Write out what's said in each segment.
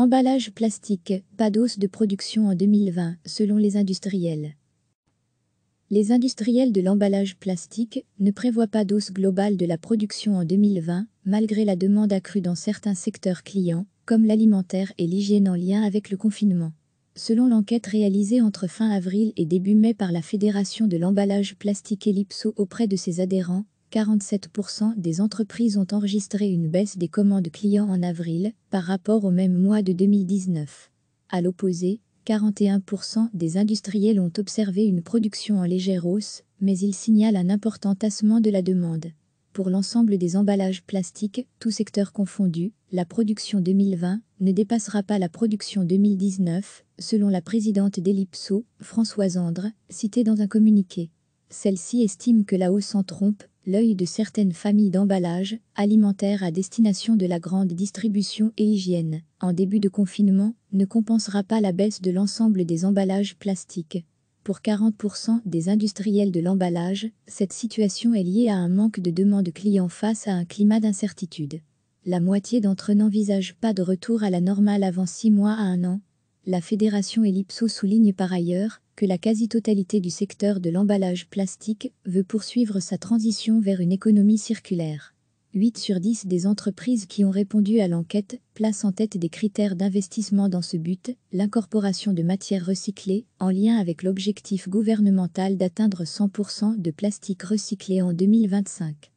Emballage plastique, pas d'os de production en 2020, selon les industriels. Les industriels de l'emballage plastique ne prévoient pas d'os globale de la production en 2020, malgré la demande accrue dans certains secteurs clients, comme l'alimentaire et l'hygiène en lien avec le confinement. Selon l'enquête réalisée entre fin avril et début mai par la Fédération de l'emballage plastique Ellipso auprès de ses adhérents, 47% des entreprises ont enregistré une baisse des commandes clients en avril par rapport au même mois de 2019. À l'opposé, 41% des industriels ont observé une production en légère hausse, mais ils signalent un important tassement de la demande. Pour l'ensemble des emballages plastiques, tous secteurs confondus, la production 2020 ne dépassera pas la production 2019, selon la présidente d'Elipso, Françoise Andre, citée dans un communiqué. Celle-ci estime que la hausse s'en trompe, l'œil de certaines familles d'emballages alimentaires à destination de la grande distribution et hygiène, en début de confinement, ne compensera pas la baisse de l'ensemble des emballages plastiques. Pour 40% des industriels de l'emballage, cette situation est liée à un manque de demande clients face à un climat d'incertitude. La moitié d'entre eux n'envisagent pas de retour à la normale avant 6 mois à un an. La fédération Ellipso souligne par ailleurs que la quasi-totalité du secteur de l'emballage plastique veut poursuivre sa transition vers une économie circulaire. 8 sur 10 des entreprises qui ont répondu à l'enquête placent en tête des critères d'investissement dans ce but l'incorporation de matières recyclées en lien avec l'objectif gouvernemental d'atteindre 100% de plastique recyclé en 2025.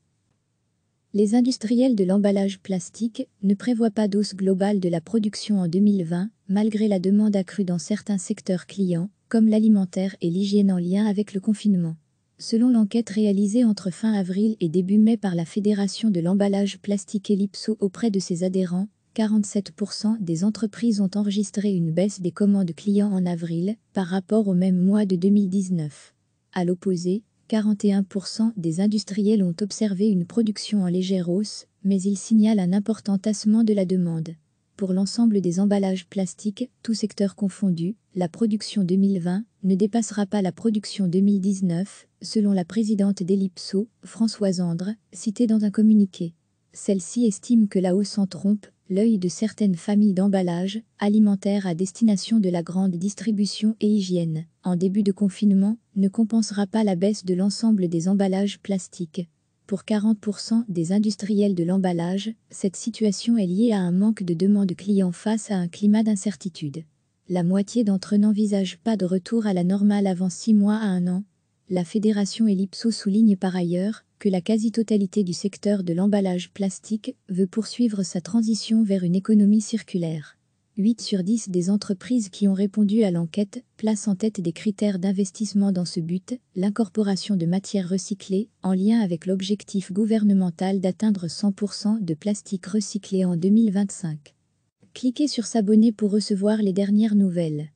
Les industriels de l'emballage plastique ne prévoient pas d'hausse globale de la production en 2020, malgré la demande accrue dans certains secteurs clients, comme l'alimentaire et l'hygiène en lien avec le confinement. Selon l'enquête réalisée entre fin avril et début mai par la Fédération de l'emballage plastique Ellipso auprès de ses adhérents, 47% des entreprises ont enregistré une baisse des commandes clients en avril par rapport au même mois de 2019. À l'opposé, 41% des industriels ont observé une production en légère hausse, mais ils signalent un important tassement de la demande. Pour l'ensemble des emballages plastiques, tous secteurs confondus, la production 2020 ne dépassera pas la production 2019, selon la présidente d'Elipso, Françoise Andre, citée dans un communiqué. Celle-ci estime que la hausse en trompe, l'œil de certaines familles d'emballages alimentaires à destination de la grande distribution et hygiène, en début de confinement, ne compensera pas la baisse de l'ensemble des emballages plastiques. Pour 40% des industriels de l'emballage, cette situation est liée à un manque de demande clients face à un climat d'incertitude. La moitié d'entre eux n'envisagent pas de retour à la normale avant 6 mois à un an. La fédération Ellipso souligne par ailleurs que la quasi-totalité du secteur de l'emballage plastique veut poursuivre sa transition vers une économie circulaire. 8 sur 10 des entreprises qui ont répondu à l'enquête placent en tête des critères d'investissement dans ce but l'incorporation de matières recyclées en lien avec l'objectif gouvernemental d'atteindre 100% de plastique recyclé en 2025. Cliquez sur S'abonner pour recevoir les dernières nouvelles.